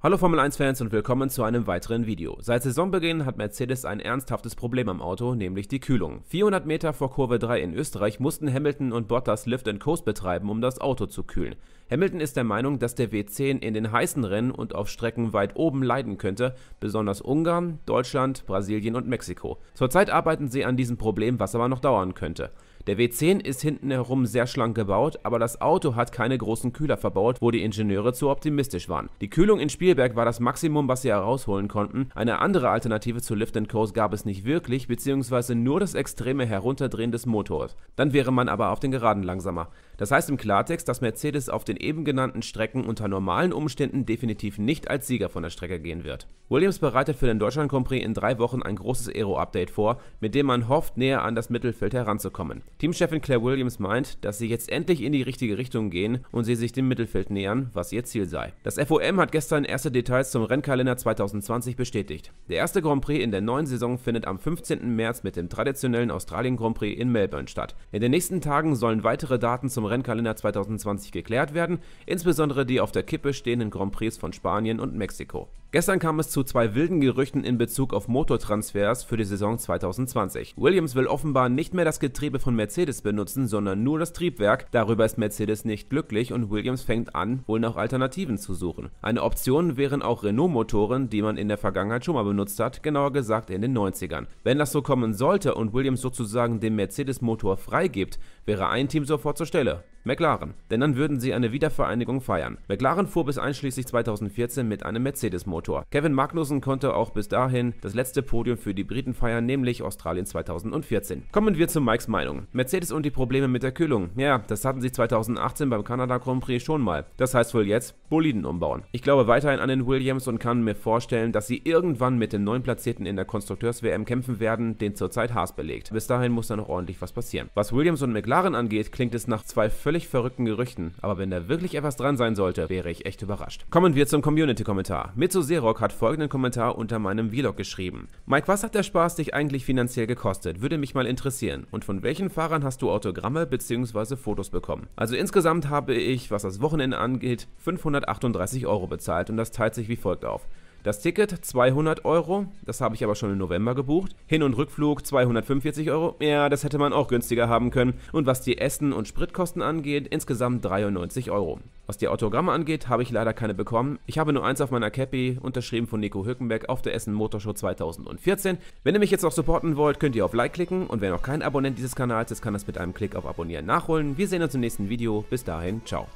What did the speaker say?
Hallo Formel 1-Fans und willkommen zu einem weiteren Video. Seit Saisonbeginn hat Mercedes ein ernsthaftes Problem am Auto, nämlich die Kühlung. 400 Meter vor Kurve 3 in Österreich mussten Hamilton und Bottas Lift and Coast betreiben, um das Auto zu kühlen. Hamilton ist der Meinung, dass der W10 in den heißen Rennen und auf Strecken weit oben leiden könnte, besonders Ungarn, Deutschland, Brasilien und Mexiko. Zurzeit arbeiten sie an diesem Problem, was aber noch dauern könnte. Der W10 ist hinten herum sehr schlank gebaut, aber das Auto hat keine großen Kühler verbaut, wo die Ingenieure zu optimistisch waren. Die Kühlung in Spielberg war das Maximum, was sie herausholen konnten. Eine andere Alternative zu Lift Coast gab es nicht wirklich, beziehungsweise nur das extreme Herunterdrehen des Motors. Dann wäre man aber auf den Geraden langsamer. Das heißt im Klartext, dass Mercedes auf den eben genannten Strecken unter normalen Umständen definitiv nicht als Sieger von der Strecke gehen wird. Williams bereitet für den Deutschland Grand Prix in drei Wochen ein großes Aero-Update vor, mit dem man hofft, näher an das Mittelfeld heranzukommen. Teamchefin Claire Williams meint, dass sie jetzt endlich in die richtige Richtung gehen und sie sich dem Mittelfeld nähern, was ihr Ziel sei. Das FOM hat gestern erste Details zum Rennkalender 2020 bestätigt. Der erste Grand Prix in der neuen Saison findet am 15. März mit dem traditionellen Australien Grand Prix in Melbourne statt. In den nächsten Tagen sollen weitere Daten zum Rennkalender 2020 geklärt werden, insbesondere die auf der Kippe stehenden Grand Prix von Spanien und Mexiko. Gestern kam es zu zwei wilden Gerüchten in Bezug auf Motortransfers für die Saison 2020. Williams will offenbar nicht mehr das Getriebe von Mercedes benutzen, sondern nur das Triebwerk. Darüber ist Mercedes nicht glücklich und Williams fängt an, wohl nach Alternativen zu suchen. Eine Option wären auch Renault-Motoren, die man in der Vergangenheit schon mal benutzt hat, genauer gesagt in den 90ern. Wenn das so kommen sollte und Williams sozusagen den Mercedes-Motor freigibt, wäre ein Team sofort zur Stelle. McLaren, denn dann würden sie eine Wiedervereinigung feiern. McLaren fuhr bis einschließlich 2014 mit einem Mercedes-Motor. Kevin Magnussen konnte auch bis dahin das letzte Podium für die Briten feiern, nämlich Australien 2014. Kommen wir zu Mikes Meinung. Mercedes und die Probleme mit der Kühlung. Ja, das hatten sie 2018 beim Kanada Grand Prix schon mal. Das heißt wohl jetzt, Boliden umbauen. Ich glaube weiterhin an den Williams und kann mir vorstellen, dass sie irgendwann mit den neuen Platzierten in der Konstrukteurs-WM kämpfen werden, den zurzeit Haas belegt. Bis dahin muss da noch ordentlich was passieren. Was Williams und McLaren angeht, klingt es nach zwei völlig völlig verrückten Gerüchten, aber wenn da wirklich etwas dran sein sollte, wäre ich echt überrascht. Kommen wir zum Community-Kommentar. Mitsu Serok hat folgenden Kommentar unter meinem Vlog geschrieben. Mike, was hat der Spaß dich eigentlich finanziell gekostet? Würde mich mal interessieren. Und von welchen Fahrern hast du Autogramme bzw. Fotos bekommen? Also insgesamt habe ich, was das Wochenende angeht, 538 Euro bezahlt und das teilt sich wie folgt auf. Das Ticket 200 Euro, das habe ich aber schon im November gebucht. Hin- und Rückflug 245 Euro, ja, das hätte man auch günstiger haben können. Und was die Essen- und Spritkosten angeht, insgesamt 93 Euro. Was die Autogramme angeht, habe ich leider keine bekommen. Ich habe nur eins auf meiner Cappy, unterschrieben von Nico Hülkenberg auf der Essen Motorshow 2014. Wenn ihr mich jetzt noch supporten wollt, könnt ihr auf Like klicken. Und wer noch kein Abonnent dieses Kanals ist, kann das mit einem Klick auf Abonnieren nachholen. Wir sehen uns im nächsten Video. Bis dahin, ciao.